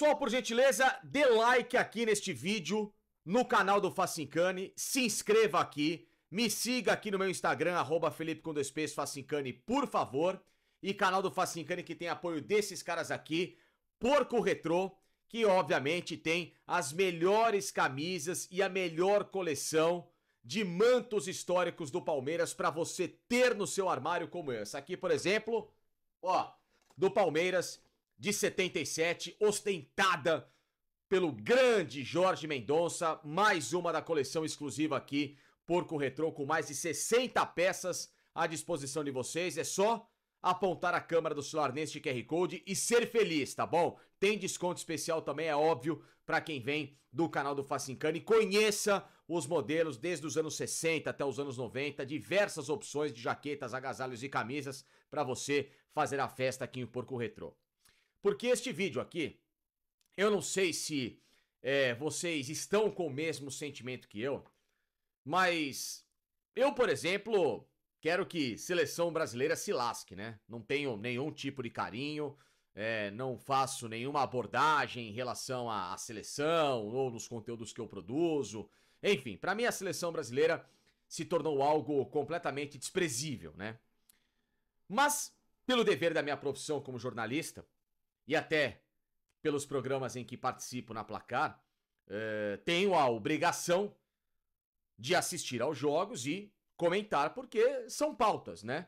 Pessoal, por gentileza, dê like aqui neste vídeo, no canal do Facincane, se inscreva aqui, me siga aqui no meu Instagram, arroba Felipe com dois Facincane, por favor, e canal do Facincane que tem apoio desses caras aqui, Porco Retrô, que obviamente tem as melhores camisas e a melhor coleção de mantos históricos do Palmeiras para você ter no seu armário como essa. Aqui, por exemplo, ó, do Palmeiras, de 77, ostentada pelo grande Jorge Mendonça, mais uma da coleção exclusiva aqui, Porco Retrô, com mais de 60 peças à disposição de vocês. É só apontar a câmera do celular neste QR Code e ser feliz, tá bom? Tem desconto especial também, é óbvio, para quem vem do canal do Facincano e conheça os modelos desde os anos 60 até os anos 90, diversas opções de jaquetas, agasalhos e camisas para você fazer a festa aqui em Porco Retrô. Porque este vídeo aqui, eu não sei se é, vocês estão com o mesmo sentimento que eu, mas eu, por exemplo, quero que seleção brasileira se lasque, né? Não tenho nenhum tipo de carinho, é, não faço nenhuma abordagem em relação à, à seleção ou nos conteúdos que eu produzo. Enfim, para mim a seleção brasileira se tornou algo completamente desprezível, né? Mas, pelo dever da minha profissão como jornalista, e até pelos programas em que participo na Placar, eh, tenho a obrigação de assistir aos jogos e comentar, porque são pautas, né?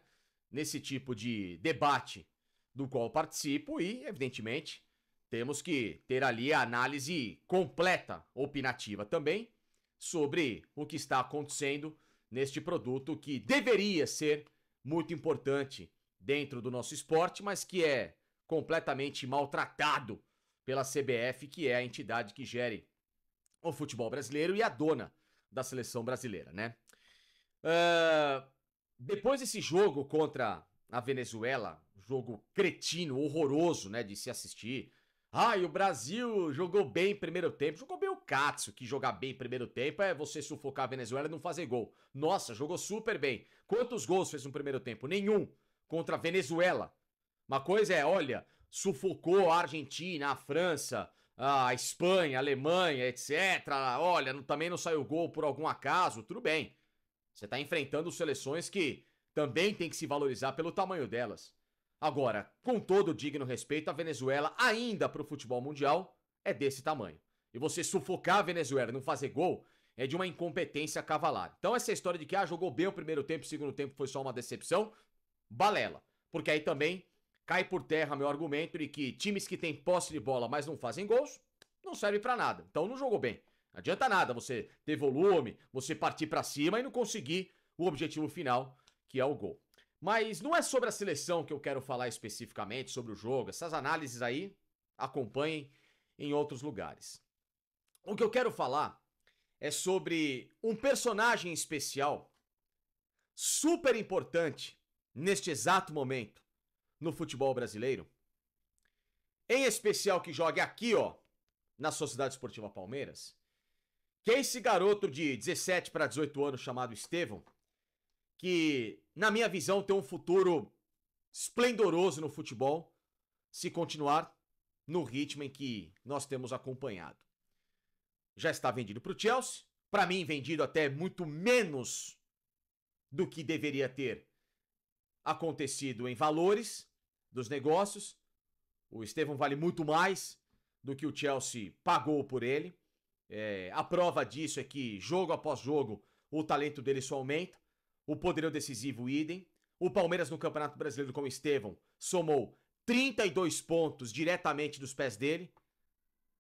Nesse tipo de debate do qual participo e, evidentemente, temos que ter ali a análise completa, opinativa também, sobre o que está acontecendo neste produto que deveria ser muito importante dentro do nosso esporte, mas que é completamente maltratado pela CBF, que é a entidade que gere o futebol brasileiro e a dona da seleção brasileira, né? Uh, depois desse jogo contra a Venezuela, jogo cretino, horroroso, né, de se assistir. Ah, e o Brasil jogou bem primeiro tempo. Jogou bem o Katsu, que jogar bem primeiro tempo é você sufocar a Venezuela e não fazer gol. Nossa, jogou super bem. Quantos gols fez no primeiro tempo? Nenhum. Contra a Venezuela, uma coisa é, olha, sufocou a Argentina, a França, a Espanha, a Alemanha, etc. Olha, também não saiu gol por algum acaso, tudo bem. Você está enfrentando seleções que também tem que se valorizar pelo tamanho delas. Agora, com todo digno respeito, a Venezuela, ainda para o futebol mundial, é desse tamanho. E você sufocar a Venezuela e não fazer gol é de uma incompetência cavalar. Então, essa é história de que ah, jogou bem o primeiro tempo, o segundo tempo foi só uma decepção, balela. Porque aí também Cai por terra meu argumento de que times que têm posse de bola, mas não fazem gols, não serve para nada. Então não jogou bem. Não adianta nada você ter volume, você partir para cima e não conseguir o objetivo final, que é o gol. Mas não é sobre a seleção que eu quero falar especificamente, sobre o jogo. Essas análises aí acompanhem em outros lugares. O que eu quero falar é sobre um personagem especial super importante neste exato momento no futebol brasileiro, em especial que jogue aqui, ó, na Sociedade Esportiva Palmeiras, que é esse garoto de 17 para 18 anos chamado Estevão, que, na minha visão, tem um futuro esplendoroso no futebol se continuar no ritmo em que nós temos acompanhado. Já está vendido para o Chelsea, para mim, vendido até muito menos do que deveria ter acontecido em valores, dos negócios. O Estevam vale muito mais do que o Chelsea pagou por ele. É, a prova disso é que, jogo após jogo, o talento dele só aumenta. O poderio decisivo, idem. O Palmeiras no Campeonato Brasileiro com o Estevam somou 32 pontos diretamente dos pés dele.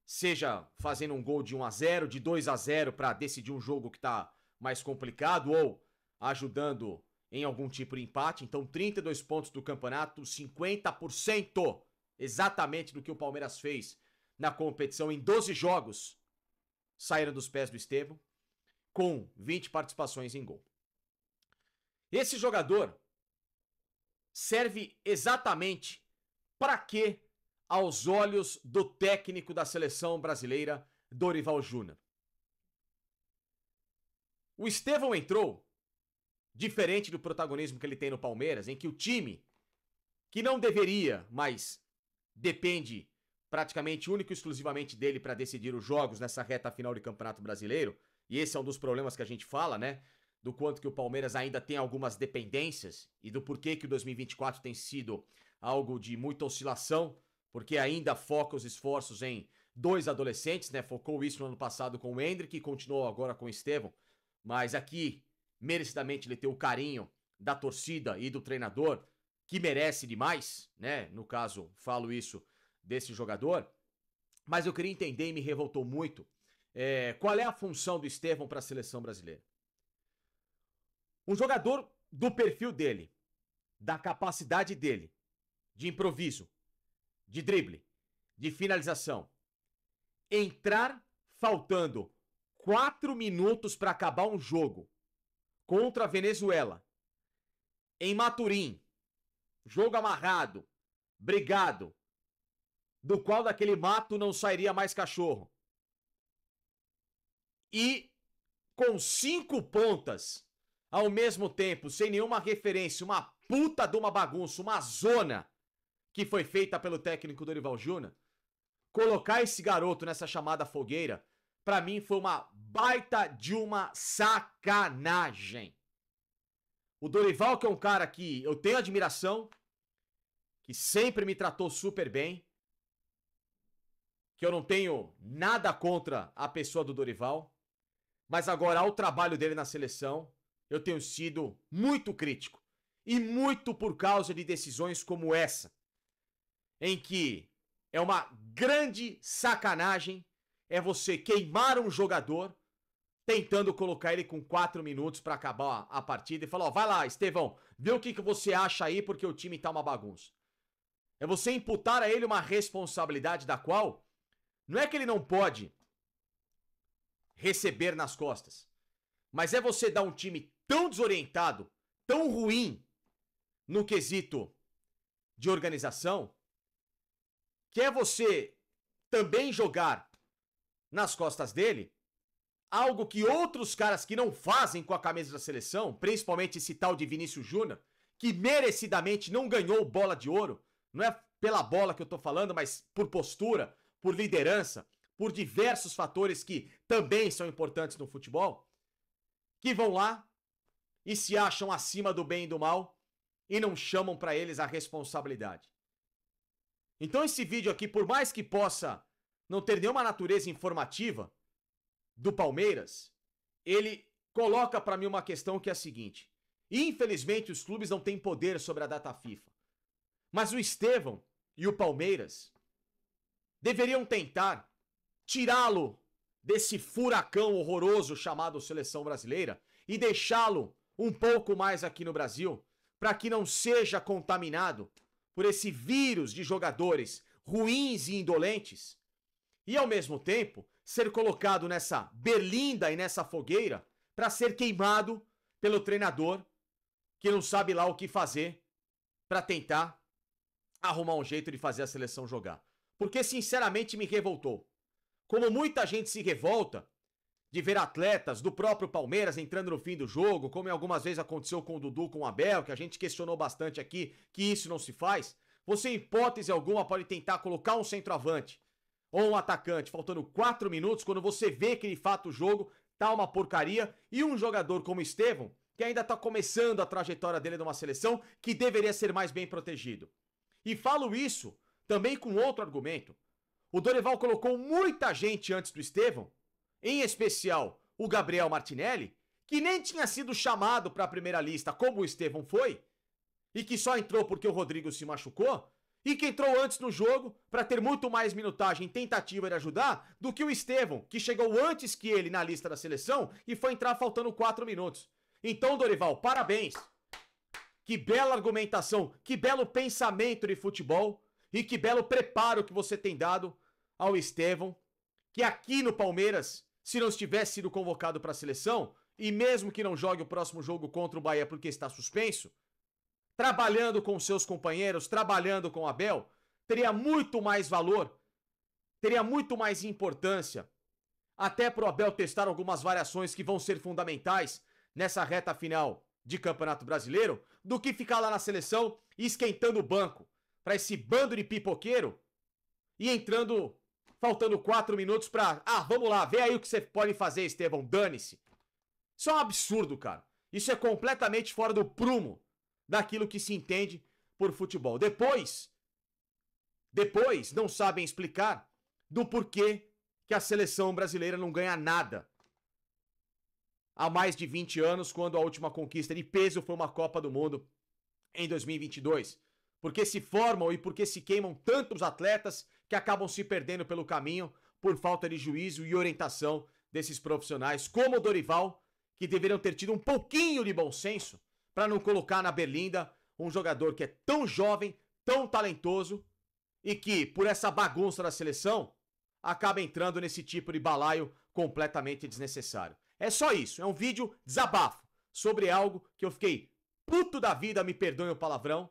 Seja fazendo um gol de 1 a 0 de 2 a 0 para decidir um jogo que está mais complicado, ou ajudando em algum tipo de empate. Então, 32 pontos do campeonato, 50% exatamente do que o Palmeiras fez na competição em 12 jogos. Saíram dos pés do Estevam com 20 participações em gol. Esse jogador serve exatamente para quê aos olhos do técnico da seleção brasileira, Dorival Júnior. O Estevão entrou Diferente do protagonismo que ele tem no Palmeiras, em que o time, que não deveria, mas depende praticamente único e exclusivamente dele para decidir os jogos nessa reta final de Campeonato Brasileiro, e esse é um dos problemas que a gente fala, né? Do quanto que o Palmeiras ainda tem algumas dependências e do porquê que o 2024 tem sido algo de muita oscilação, porque ainda foca os esforços em dois adolescentes, né? Focou isso no ano passado com o Hendrick e continuou agora com o Estevam. Mas aqui merecidamente ele ter o carinho da torcida e do treinador, que merece demais, né? No caso, falo isso desse jogador. Mas eu queria entender e me revoltou muito. É, qual é a função do Estevão para a seleção brasileira? Um jogador do perfil dele, da capacidade dele, de improviso, de drible, de finalização, entrar faltando quatro minutos para acabar um jogo contra a Venezuela. Em Maturim. Jogo amarrado. Brigado. Do qual daquele mato não sairia mais cachorro. E com cinco pontas ao mesmo tempo, sem nenhuma referência, uma puta de uma bagunça, uma zona que foi feita pelo técnico Dorival Júnior, colocar esse garoto nessa chamada fogueira para mim foi uma baita de uma sacanagem. O Dorival, que é um cara que eu tenho admiração, que sempre me tratou super bem, que eu não tenho nada contra a pessoa do Dorival, mas agora ao trabalho dele na seleção, eu tenho sido muito crítico. E muito por causa de decisões como essa, em que é uma grande sacanagem é você queimar um jogador tentando colocar ele com quatro minutos para acabar a partida e falar, ó, vai lá, Estevão, vê o que, que você acha aí porque o time tá uma bagunça. É você imputar a ele uma responsabilidade da qual não é que ele não pode receber nas costas, mas é você dar um time tão desorientado, tão ruim no quesito de organização, que é você também jogar nas costas dele algo que outros caras que não fazem com a camisa da seleção, principalmente esse tal de Vinícius Júnior, que merecidamente não ganhou bola de ouro, não é pela bola que eu tô falando, mas por postura, por liderança, por diversos fatores que também são importantes no futebol, que vão lá e se acham acima do bem e do mal e não chamam para eles a responsabilidade. Então esse vídeo aqui, por mais que possa não ter nenhuma natureza informativa do Palmeiras, ele coloca para mim uma questão que é a seguinte: infelizmente os clubes não têm poder sobre a data FIFA. Mas o Estevão e o Palmeiras deveriam tentar tirá-lo desse furacão horroroso chamado seleção brasileira e deixá-lo um pouco mais aqui no Brasil para que não seja contaminado por esse vírus de jogadores ruins e indolentes e ao mesmo tempo ser colocado nessa berlinda e nessa fogueira para ser queimado pelo treinador que não sabe lá o que fazer para tentar arrumar um jeito de fazer a seleção jogar. Porque sinceramente me revoltou. Como muita gente se revolta de ver atletas do próprio Palmeiras entrando no fim do jogo, como algumas vezes aconteceu com o Dudu, com o Abel, que a gente questionou bastante aqui que isso não se faz. Você, em hipótese alguma, pode tentar colocar um centroavante ou um atacante faltando 4 minutos, quando você vê que de fato o jogo tá uma porcaria, e um jogador como Estevam que ainda tá começando a trajetória dele numa seleção que deveria ser mais bem protegido. E falo isso também com outro argumento. O Dorival colocou muita gente antes do Estevam, em especial o Gabriel Martinelli, que nem tinha sido chamado para a primeira lista como o Estevam foi, e que só entrou porque o Rodrigo se machucou, e que entrou antes no jogo para ter muito mais minutagem tentativa de ajudar do que o Estevão, que chegou antes que ele na lista da seleção e foi entrar faltando 4 minutos. Então, Dorival, parabéns! Que bela argumentação, que belo pensamento de futebol e que belo preparo que você tem dado ao Estevão, que aqui no Palmeiras, se não tivesse sido convocado para a seleção, e mesmo que não jogue o próximo jogo contra o Bahia porque está suspenso, trabalhando com seus companheiros, trabalhando com Abel, teria muito mais valor, teria muito mais importância, até para o Abel testar algumas variações que vão ser fundamentais nessa reta final de Campeonato Brasileiro, do que ficar lá na seleção esquentando o banco para esse bando de pipoqueiro e entrando faltando quatro minutos para ah vamos lá vê aí o que você pode fazer Estevão dane-se isso é um absurdo cara isso é completamente fora do prumo daquilo que se entende por futebol. Depois, depois não sabem explicar do porquê que a seleção brasileira não ganha nada. Há mais de 20 anos, quando a última conquista de peso foi uma Copa do Mundo em 2022. Porque se formam e porque se queimam tantos atletas que acabam se perdendo pelo caminho por falta de juízo e orientação desses profissionais, como o Dorival, que deveriam ter tido um pouquinho de bom senso para não colocar na berlinda um jogador que é tão jovem, tão talentoso e que, por essa bagunça da seleção, acaba entrando nesse tipo de balaio completamente desnecessário. É só isso, é um vídeo desabafo sobre algo que eu fiquei puto da vida, me perdoem o palavrão,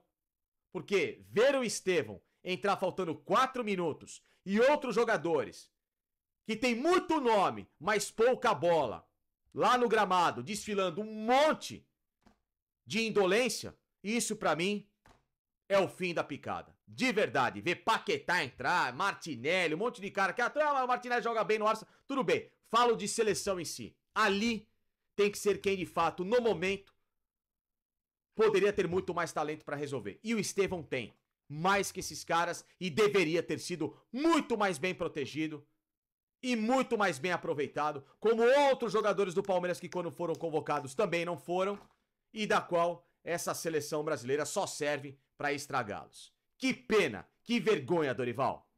porque ver o Estevão entrar faltando 4 minutos e outros jogadores que tem muito nome, mas pouca bola, lá no gramado, desfilando um monte de indolência, isso para mim é o fim da picada. De verdade, ver Paquetá entrar, Martinelli, um monte de cara que até ah, o Martinelli joga bem no Arsenal, tudo bem. Falo de seleção em si. Ali tem que ser quem de fato no momento poderia ter muito mais talento para resolver. E o Estevão tem mais que esses caras e deveria ter sido muito mais bem protegido e muito mais bem aproveitado, como outros jogadores do Palmeiras que quando foram convocados também não foram e da qual essa seleção brasileira só serve para estragá-los. Que pena, que vergonha, Dorival!